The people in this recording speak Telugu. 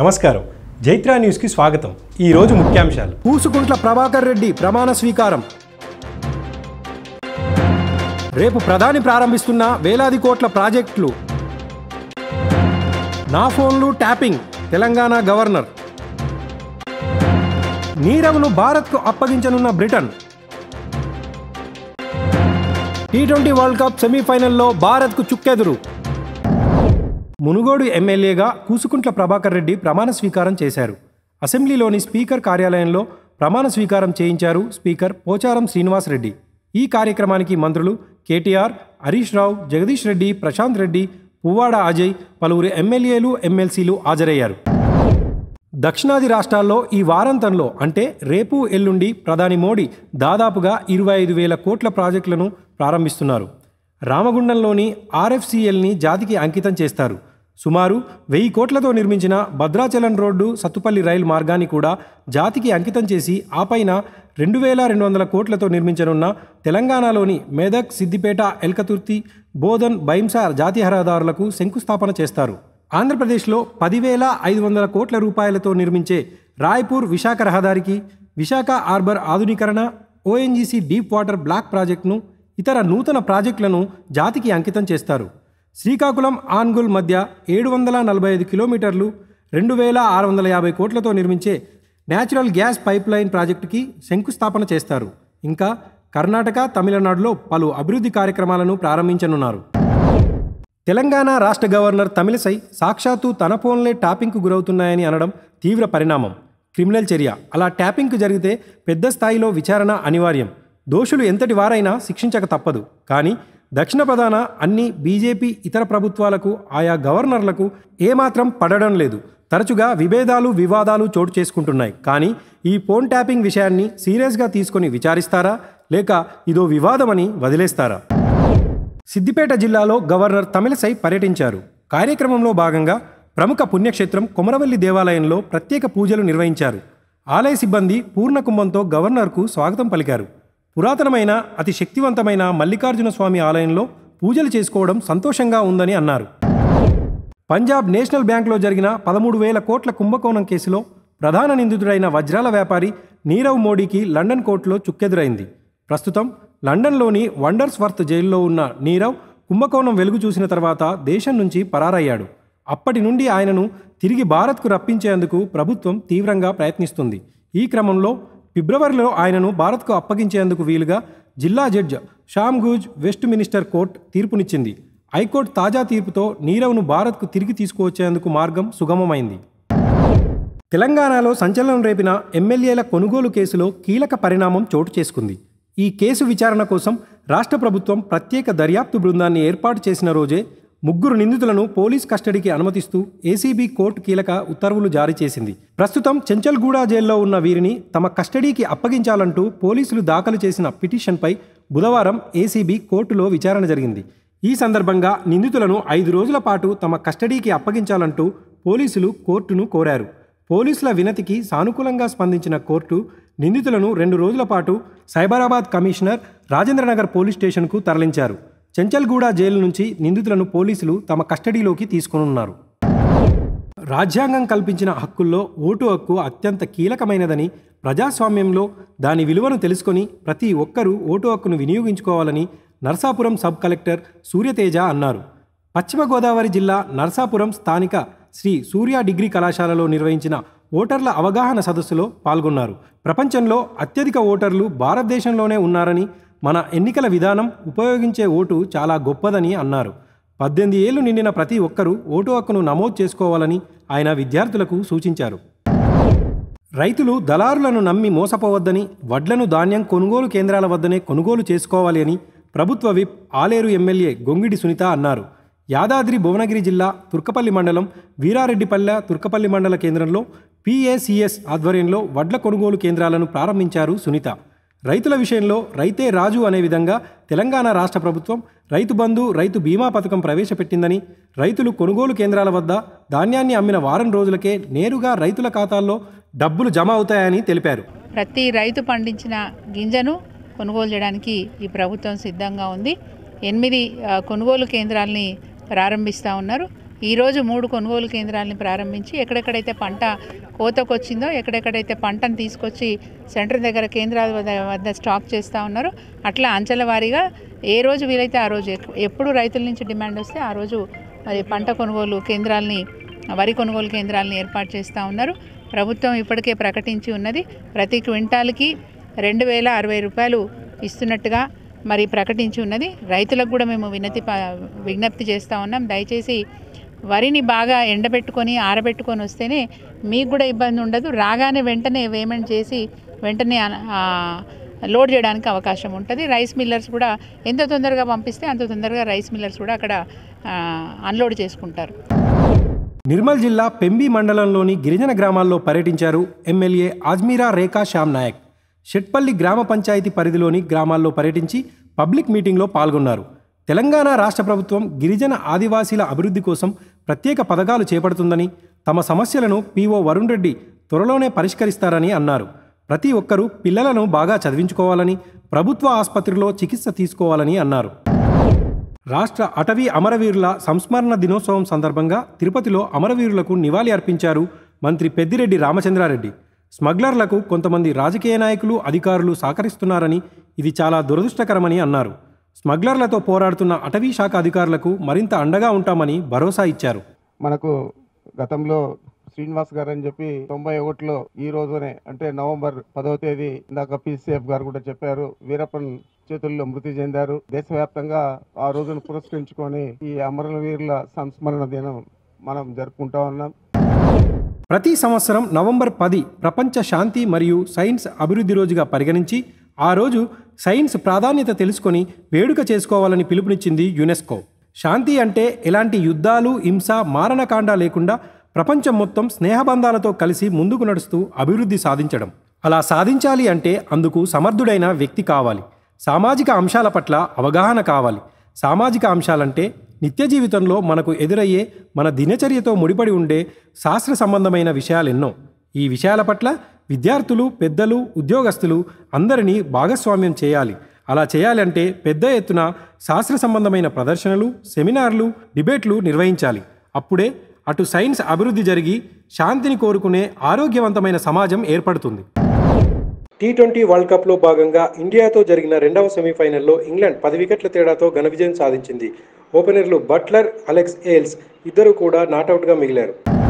నమస్కారం జైత్రా న్యూస్కి స్వాగతం ఈ రోజు ముఖ్యాంశాలు పూసుకుంట్ల ప్రభాకర్ రెడ్డి ప్రమాణ స్వీకారం రేపు ప్రధాని ప్రారంభిస్తున్న వేలాది కోట్ల ప్రాజెక్టులు నా ఫోన్లు ట్యాపింగ్ తెలంగాణ గవర్నర్ నీరవ్ను భారత్కు అప్పగించనున్న Britain T twenty world cup సెమీఫైనల్లో భారత్కు చుక్కెదురు మునుగోడు ఎమ్మెల్యేగా కూసుకుంట్ల ప్రభాకర్ రెడ్డి ప్రమాణ స్వీకారం చేశారు అసెంబ్లీలోని స్పీకర్ కార్యాలయంలో ప్రమాణ స్వీకారం చేయించారు స్పీకర్ పోచారం శ్రీనివాస్ రెడ్డి ఈ కార్యక్రమానికి మంత్రులు కేటీఆర్ హరీష్ రావు జగదీష్ రెడ్డి ప్రశాంత్ రెడ్డి పువ్వాడ అజయ్ పలువురు ఎమ్మెల్యేలు ఎమ్మెల్సీలు హాజరయ్యారు దక్షిణాది రాష్ట్రాల్లో ఈ వారాంతంలో అంటే రేపు ఎల్లుండి ప్రధాని మోడీ దాదాపుగా ఇరవై ఐదు వేల కోట్ల ప్రాజెక్టులను ప్రారంభిస్తున్నారు రామగుండంలోని ఆర్ఎఫ్సిఎల్ని జాతికి అంకితం చేస్తారు సుమారు వెయ్యి కోట్లతో నిర్మించిన భద్రాచలం రోడ్డు సత్తుపల్లి రైలు మార్గాన్ని కూడా జాతికి అంకితం చేసి ఆపైన రెండు వేల రెండు వందల కోట్లతో నిర్మించనున్న తెలంగాణలోని మెదక్ సిద్దిపేట ఎల్కతుర్తి బోధన్ భైంసా జాతి రహదారులకు శంకుస్థాపన చేస్తారు ఆంధ్రప్రదేశ్లో పదివేల ఐదు వందల కోట్ల రూపాయలతో నిర్మించే రాయ్పూర్ విశాఖ రహదారికి విశాఖ ఆర్బర్ ఆధునీకరణ ఓఎన్జీసీ డీప్ వాటర్ బ్లాక్ ప్రాజెక్టును ఇతర నూతన ప్రాజెక్టులను జాతికి అంకితం చేస్తారు శ్రీకాకుళం ఆన్గుల్ మధ్య ఏడు వందల నలభై ఐదు కిలోమీటర్లు రెండు వేల ఆరు వందల యాభై కోట్లతో నిర్మించే న్యాచురల్ గ్యాస్ పైప్ లైన్ ప్రాజెక్టుకి శంకుస్థాపన చేస్తారు ఇంకా కర్ణాటక తమిళనాడులో పలు అభివృద్ధి కార్యక్రమాలను ప్రారంభించనున్నారు తెలంగాణ రాష్ట్ర గవర్నర్ తమిళసై సాక్షాత్తు తన ఫోన్లే టాపింగ్కు గురవుతున్నాయని అనడం తీవ్ర పరిణామం క్రిమినల్ చర్య అలా ట్యాపింగ్కు జరిగితే పెద్ద స్థాయిలో విచారణ అనివార్యం దోషులు ఎంతటి వారైనా శిక్షించక తప్పదు కానీ దక్షిణ ప్రధాన అన్ని బీజేపీ ఇతర ప్రభుత్వాలకు ఆయా గవర్నర్లకు ఏమాత్రం పడడం లేదు తరచుగా విభేదాలు వివాదాలు చోటు చేసుకుంటున్నాయి కానీ ఈ ఫోన్ ట్యాపింగ్ విషయాన్ని సీరియస్గా తీసుకొని విచారిస్తారా లేక ఇదో వివాదమని వదిలేస్తారా సిద్దిపేట జిల్లాలో గవర్నర్ తమిళసై పర్యటించారు కార్యక్రమంలో భాగంగా ప్రముఖ పుణ్యక్షేత్రం కొమరవల్లి దేవాలయంలో ప్రత్యేక పూజలు నిర్వహించారు ఆలయ సిబ్బంది పూర్ణకుంభంతో గవర్నర్కు స్వాగతం పలికారు పురాతనమైన అతి శక్తివంతమైన మల్లికార్జున స్వామి ఆలయంలో పూజలు చేసుకోవడం సంతోషంగా ఉందని అన్నారు పంజాబ్ నేషనల్ బ్యాంకులో జరిగిన పదమూడు వేల కోట్ల కుంభకోణం కేసులో ప్రధాన నిందితుడైన వజ్రాల వ్యాపారి నీరవ్ మోడీకి లండన్ కోర్టులో చుక్కెదురైంది ప్రస్తుతం లండన్లోని వండర్స్ వర్త్ జైల్లో ఉన్న నీరవ్ కుంభకోణం వెలుగు చూసిన తర్వాత దేశం నుంచి పరారయ్యాడు అప్పటి నుండి ఆయనను తిరిగి భారత్కు రప్పించేందుకు ప్రభుత్వం తీవ్రంగా ప్రయత్నిస్తుంది ఈ క్రమంలో ఫిబ్రవరిలో ఆయనను భారత్కు అప్పగించేందుకు వీలుగా జిల్లా జడ్జ్ షామ్గూజ్ వెస్ట్ మినిస్టర్ కోర్ట్ తీర్పునిచ్చింది హైకోర్టు తాజా తీర్పుతో నీరవ్ను భారత్కు తిరిగి తీసుకువచ్చేందుకు మార్గం సుగమమైంది తెలంగాణలో సంచలనం రేపిన ఎమ్మెల్యేల కొనుగోలు కేసులో కీలక పరిణామం చోటు చేసుకుంది ఈ కేసు విచారణ కోసం రాష్ట్ర ప్రభుత్వం ప్రత్యేక దర్యాప్తు బృందాన్ని ఏర్పాటు చేసిన రోజే ముగ్గురు నిందితులను పోలీస్ కస్టడీకి అనుమతిస్తూ ఏసీబీ కోర్టు కీలక ఉత్తర్వులు జారీ చేసింది ప్రస్తుతం చెంచల్గూడ జైల్లో ఉన్న వీరిని తమ కస్టడీకి అప్పగించాలంటూ పోలీసులు దాఖలు చేసిన పిటిషన్పై బుధవారం ఏసీబీ కోర్టులో విచారణ జరిగింది ఈ సందర్భంగా నిందితులను ఐదు రోజుల పాటు తమ కస్టడీకి అప్పగించాలంటూ పోలీసులు కోర్టును కోరారు పోలీసుల వినతికి సానుకూలంగా స్పందించిన కోర్టు నిందితులను రెండు రోజుల పాటు సైబరాబాద్ కమిషనర్ రాజేంద్రనగర్ పోలీస్ స్టేషన్కు తరలించారు చెంచల్గూడ జైలు నుంచి నిందితులను పోలీసులు తమ కస్టడీలోకి తీసుకునున్నారు రాజ్యాంగం కల్పించిన హక్కుల్లో ఓటు హక్కు అత్యంత కీలకమైనదని ప్రజాస్వామ్యంలో దాని విలువను తెలుసుకొని ప్రతి ఒక్కరూ ఓటు హక్కును వినియోగించుకోవాలని నర్సాపురం సబ్ కలెక్టర్ సూర్యతేజ అన్నారు పశ్చిమ గోదావరి జిల్లా నర్సాపురం స్థానిక శ్రీ సూర్య డిగ్రీ కళాశాలలో నిర్వహించిన ఓటర్ల అవగాహన సదస్సులో పాల్గొన్నారు ప్రపంచంలో అత్యధిక ఓటర్లు భారతదేశంలోనే ఉన్నారని మన ఎన్నికల విధానం ఉపయోగించే ఓటు చాలా గొప్పదని అన్నారు పద్దెనిమిది ఏళ్లు నిండిన ప్రతి ఒక్కరూ ఓటు హక్కును నమోదు చేసుకోవాలని ఆయన విద్యార్థులకు సూచించారు రైతులు దళారులను నమ్మి మోసపోవద్దని వడ్లను ధాన్యం కొనుగోలు కేంద్రాల వద్దనే కొనుగోలు చేసుకోవాలి అని ప్రభుత్వ విప్ ఆలేరు ఎమ్మెల్యే గొంగిడి సునీత అన్నారు యాదాద్రి భువనగిరి జిల్లా తుర్కపల్లి మండలం వీరారెడ్డిపల్లె తుర్కపల్లి మండల కేంద్రంలో పిఏసిఎస్ ఆధ్వర్యంలో వడ్ల కొనుగోలు కేంద్రాలను ప్రారంభించారు సునీత రైతుల విషయంలో రైతే రాజు అనే విధంగా తెలంగాణ రాష్ట్ర ప్రభుత్వం రైతు బంధు రైతు బీమా పథకం ప్రవేశపెట్టిందని రైతులు కొనుగోలు కేంద్రాల వద్ద ధాన్యాన్ని అమ్మిన వారం రోజులకే నేరుగా రైతుల ఖాతాల్లో డబ్బులు జమ అవుతాయని తెలిపారు ప్రతి రైతు పండించిన గింజను కొనుగోలు చేయడానికి ఈ ప్రభుత్వం సిద్ధంగా ఉంది ఎనిమిది కొనుగోలు కేంద్రాలని ప్రారంభిస్తూ ఉన్నారు ఈరోజు మూడు కొనుగోలు కేంద్రాలను ప్రారంభించి ఎక్కడెక్కడైతే పంట కోతకొచ్చిందో ఎక్కడెక్కడైతే పంటను తీసుకొచ్చి సెంటర్ దగ్గర కేంద్రాల వద్ద స్టాక్ చేస్తూ ఉన్నారో అట్లా అంచెల వారీగా ఏ రోజు వీలైతే ఆ రోజు ఎప్పుడు రైతుల నుంచి డిమాండ్ వస్తే ఆ రోజు మరి పంట కొనుగోలు కేంద్రాలని వరి కొనుగోలు కేంద్రాలను ఏర్పాటు చేస్తూ ఉన్నారు ప్రభుత్వం ఇప్పటికే ప్రకటించి ఉన్నది ప్రతి క్వింటాల్కి రెండు వేల అరవై రూపాయలు ఇస్తున్నట్టుగా మరి ప్రకటించి ఉన్నది రైతులకు కూడా మేము వినతి విజ్ఞప్తి చేస్తూ ఉన్నాం దయచేసి వరిని బాగా ఎండబెట్టుకొని ఆరబెట్టుకొని వస్తేనే మీకు కూడా ఇబ్బంది ఉండదు రాగానే వెంటనే వేమెంట్ చేసి వెంటనే లోడ్ చేయడానికి అవకాశం ఉంటుంది రైస్ మిల్లర్స్ కూడా ఎంత తొందరగా పంపిస్తే అంత తొందరగా రైస్ మిల్లర్స్ కూడా అక్కడ అన్లోడ్ చేసుకుంటారు నిర్మల్ జిల్లా పెంబి మండలంలోని గిరిజన గ్రామాల్లో పర్యటించారు ఎమ్మెల్యే ఆజ్మీరా రేఖా శ్యామ్ నాయక్ షెట్పల్లి గ్రామ పంచాయతీ పరిధిలోని గ్రామాల్లో పర్యటించి పబ్లిక్ మీటింగ్లో పాల్గొన్నారు తెలంగాణ రాష్ట్ర ప్రభుత్వం గిరిజన ఆదివాసీల అభివృద్ధి కోసం ప్రత్యేక పథకాలు చేపడుతుందని తమ సమస్యలను పిఓ వరుణ్ రెడ్డి త్వరలోనే పరిష్కరిస్తారని అన్నారు ప్రతి ఒక్కరూ పిల్లలను బాగా చదివించుకోవాలని ప్రభుత్వ ఆసుపత్రిలో చికిత్స తీసుకోవాలని అన్నారు రాష్ట్ర అటవీ అమరవీరుల సంస్మరణ దినోత్సవం సందర్భంగా తిరుపతిలో అమరవీరులకు నివాళి అర్పించారు మంత్రి పెద్దిరెడ్డి రామచంద్రారెడ్డి స్మగ్లర్లకు కొంతమంది రాజకీయ నాయకులు అధికారులు సహకరిస్తున్నారని ఇది చాలా దురదృష్టకరమని అన్నారు స్మగ్లర్లతో పోరాడుతున్న అటవీ శాఖ అధికారులకు మరింత అండగా ఉంటామని భరోసా ఇచ్చారు మనకు గతంలో శ్రీనివాస్ గారు అని చెప్పి తొంభై ఒకటిలో ఈ రోజునే అంటే నవంబర్ పదవ తేదీ ఇందాక పీసీఎఫ్ గారు కూడా చెప్పారు వీరప్పన్ చేతుల్లో మృతి చెందారు దేశవ్యాప్తంగా ఆ రోజును పురస్కరించుకొని ఈ అమరవీరుల సంస్మరణ దినం మనం జరుపుకుంటా ఉన్నాం ప్రతి సంవత్సరం నవంబర్ పది ప్రపంచ శాంతి మరియు సైన్స్ అభివృద్ధి రోజుగా పరిగణించి ఆ రోజు సైన్స్ ప్రాధాన్యత తెలుసుకొని వేడుక చేసుకోవాలని పిలుపునిచ్చింది యునెస్కో శాంతి అంటే ఎలాంటి యుద్ధాలు హింస మారణకాండ లేకుండా ప్రపంచం మొత్తం స్నేహబంధాలతో కలిసి ముందుకు నడుస్తూ అభివృద్ధి సాధించడం అలా సాధించాలి అంటే అందుకు సమర్థుడైన వ్యక్తి కావాలి సామాజిక అంశాల పట్ల అవగాహన కావాలి సామాజిక అంశాలంటే నిత్య జీవితంలో మనకు ఎదురయ్యే మన దినచర్యతో ముడిపడి ఉండే శాస్త్ర సంబంధమైన విషయాలెన్నో ఈ విషయాల పట్ల విద్యార్థులు పెద్దలు ఉద్యోగస్తులు అందరినీ భాగస్వామ్యం చేయాలి అలా చేయాలంటే పెద్ద ఎత్తున శాస్త్ర సంబంధమైన ప్రదర్శనలు సెమినార్లు డిబేట్లు నిర్వహించాలి అప్పుడే అటు సైన్స్ అభివృద్ధి జరిగి శాంతిని కోరుకునే ఆరోగ్యవంతమైన సమాజం ఏర్పడుతుంది టీ ట్వంటీ వరల్డ్ కప్లో భాగంగా ఇండియాతో జరిగిన రెండవ సెమీఫైనల్లో ఇంగ్లాండ్ పది వికెట్ల తేడాతో ఘన విజయం సాధించింది ఓపెనర్లు బట్లర్ అలెక్స్ ఏల్స్ ఇద్దరు కూడా నాట్అవుట్గా మిగిలారు